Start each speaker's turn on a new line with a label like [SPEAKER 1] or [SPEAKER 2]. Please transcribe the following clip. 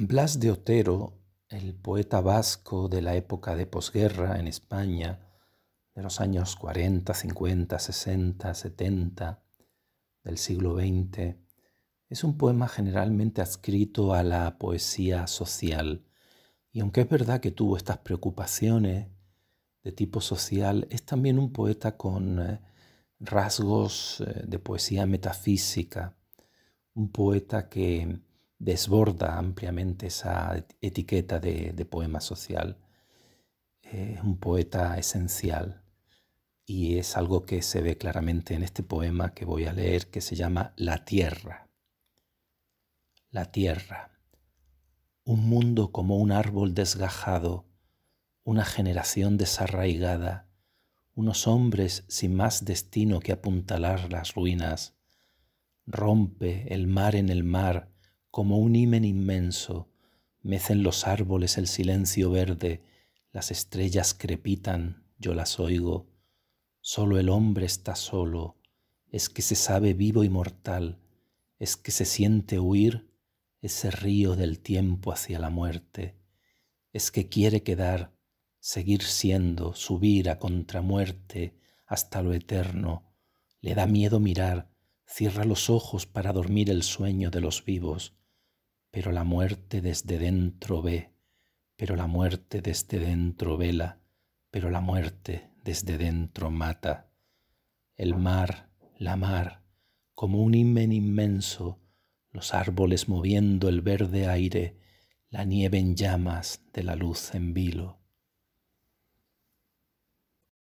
[SPEAKER 1] Blas de Otero, el poeta vasco de la época de posguerra en España, de los años 40, 50, 60, 70 del siglo XX, es un poema generalmente adscrito a la poesía social. Y aunque es verdad que tuvo estas preocupaciones de tipo social, es también un poeta con eh, rasgos eh, de poesía metafísica, un poeta que desborda ampliamente esa etiqueta de, poema social. Eh, es un poeta esencial y es algo que se ve claramente en este poema que voy a leer que se llama La Tierra. La Tierra. Un mundo como un árbol desgajado, una generación desarraigada, unos hombres sin más destino que apuntalar las ruinas. Rompe el mar en el mar, como un himen inmenso, mecen los árboles el silencio verde, las estrellas crepitan, yo las oigo, solo el hombre está solo, es que se sabe vivo y mortal, es que se siente huir ese río del tiempo hacia la muerte, es que quiere quedar, seguir siendo, subir a contramuerte hasta lo eterno, le da miedo mirar, cierra los ojos para dormir el sueño de los vivos, pero la muerte desde dentro ve, pero la muerte desde dentro vela, pero la muerte desde dentro mata. El mar, la mar, como un himen inmenso, los árboles moviendo el verde aire, la nieve en llamas de la luz en vilo.